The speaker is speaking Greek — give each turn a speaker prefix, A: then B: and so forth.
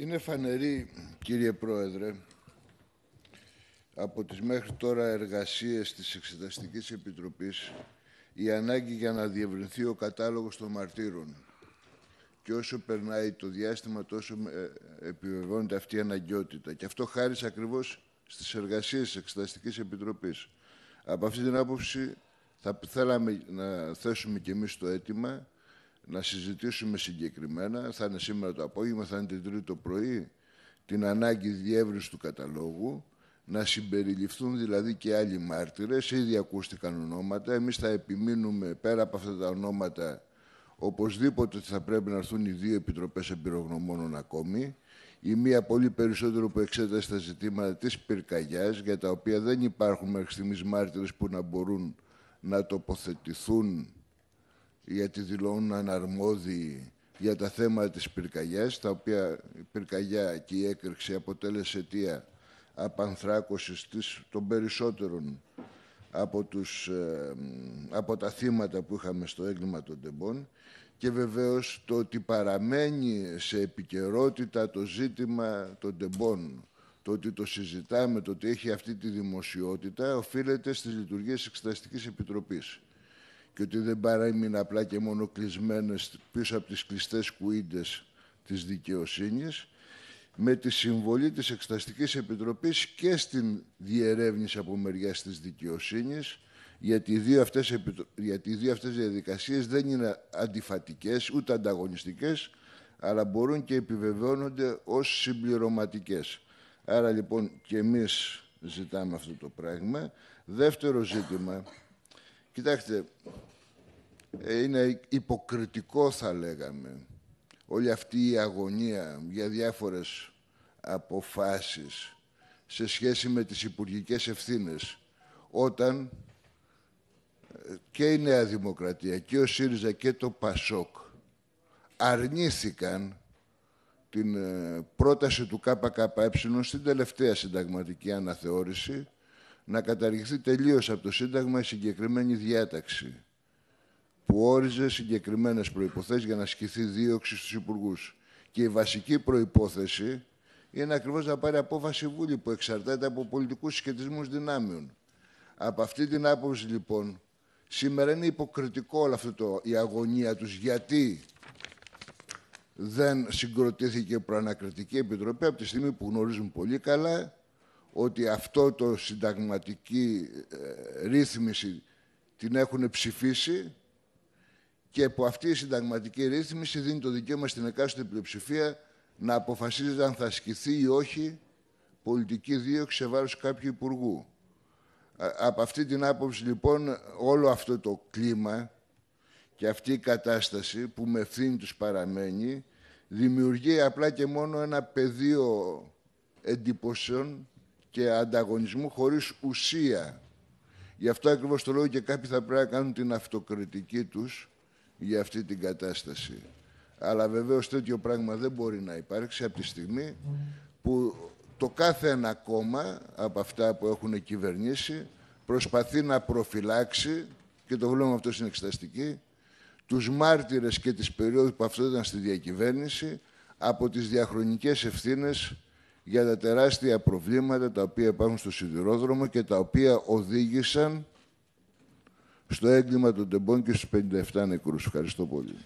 A: Είναι φανερή, κύριε Πρόεδρε, από τις μέχρι τώρα εργασίες της Εξεταστικής Επιτροπής η ανάγκη για να διευρυνθεί ο κατάλογος των μαρτύρων. Και όσο περνάει το διάστημα, τόσο ε, επιβεβαιώνεται αυτή η αναγκαιότητα. Και αυτό χάρη ακριβώς στις εργασίες της Εξεταστικής Επιτροπής. Από αυτή την άποψη θα θέλαμε να θέσουμε και εμείς το αίτημα να συζητήσουμε συγκεκριμένα, θα είναι σήμερα το απόγευμα, θα είναι την τρίτη το πρωί, την ανάγκη διεύρυνσης του καταλόγου, να συμπεριληφθούν δηλαδή και άλλοι μάρτυρες, ήδη ακούστηκαν ονόματα, εμείς θα επιμείνουμε πέρα από αυτά τα ονόματα οπωσδήποτε θα πρέπει να έρθουν οι δύο επιτροπές εμπειρογνωμόνων ακόμη, η μία πολύ περισσότερο που εξέτασε τα ζητήματα της πυρκαγιάς, για τα οποία δεν υπάρχουν μέχρι στιγμής μάρτυρες που να μπορούν να τοποθετηθούν γιατί δηλώνουν αναρμόδιοι για τα θέματα της πυρκαγιάς, τα οποία η πυρκαγιά και η έκρηξη αποτέλεσε αιτία απανθράκωσης της, των περισσότερων από, τους, ε, από τα θύματα που είχαμε στο έγκλημα των τεμπών και βεβαίως το ότι παραμένει σε επικαιρότητα το ζήτημα των τεμπών το ότι το συζητάμε, το ότι έχει αυτή τη δημοσιότητα οφείλεται στις λειτουργίες Εξεταστικής Επιτροπής και ότι δεν παρέμεινε απλά και μόνο κλεισμένες πίσω από τις κλειστές κουίντες της δικαιοσύνης, με τη συμβολή της Εξεταστικής Επιτροπής και στην διερεύνηση από μεριά της δικαιοσύνης, γιατί οι δύο αυτές, γιατί οι δύο αυτές διαδικασίες δεν είναι αντιφατικές ούτε ανταγωνιστικές, αλλά μπορούν και επιβεβαιώνονται ως συμπληρωματικές. Άρα λοιπόν και εμείς ζητάμε αυτό το πράγμα. Δεύτερο ζήτημα, Κοιτάξτε, ε, είναι υποκριτικό θα λέγαμε όλη αυτή η αγωνία για διάφορες αποφάσεις σε σχέση με τις υπουργικές ευθύνες όταν ε, και η Νέα Δημοκρατία και ο ΣΥΡΙΖΑ και το ΠΑΣΟΚ αρνήθηκαν την ε, πρόταση του ΚΚΕ στην τελευταία συνταγματική αναθεώρηση να καταργηθεί τελείως από το Σύνταγμα η συγκεκριμένη διάταξη που όριζε συγκεκριμένες προϋποθέσεις για να ασκηθεί δίωξη στους υπουργούς. Και η βασική προϋπόθεση είναι ακριβώς να πάρει απόφαση Βούλη που εξαρτάται από πολιτικούς σχετισμούς δυνάμεων. Από αυτή την άποψη λοιπόν, σήμερα είναι υποκριτικό όλο αυτό η αγωνία τους γιατί δεν συγκροτήθηκε προανακριτική επιτροπή από τη στιγμή που γνωρίζουν πολύ καλά ότι αυτό το συνταγματική ε, ρύθμιση την έχουν ψηφίσει και που αυτή η συνταγματική ρύθμιση δίνει το δικαίωμα στην εκάστοτε πλειοψηφία να αποφασίζεται αν θα ασκηθεί ή όχι πολιτική δίωξη σε βάρος κάποιου υπουργού. Από αυτή την άποψη λοιπόν όλο αυτό το κλίμα και αυτή η κατάσταση που με ευθύνη τους παραμένει δημιουργεί απλά και μόνο ένα πεδίο εντυπώσεων και ανταγωνισμού χωρίς ουσία. Γι' αυτό ακριβώς το λόγο και κάποιοι θα πρέπει να κάνουν την αυτοκριτική τους για αυτή την κατάσταση. Αλλά βεβαίως τέτοιο πράγμα δεν μπορεί να υπάρξει από τη στιγμή που το κάθε ένα κόμμα από αυτά που έχουν κυβερνήσει προσπαθεί να προφυλάξει, και το βλέπουμε αυτό στην εξεταστική, τους μάρτυρες και τις περίοδους που αυτό ήταν στη διακυβέρνηση από τις διαχρονικές ευθύνες για τα τεράστια προβλήματα τα οποία υπάρχουν στο σιδηρόδρομο και τα οποία οδήγησαν στο έγκλημα των τεμπών και στους 57 νεκρούς. Ευχαριστώ πολύ.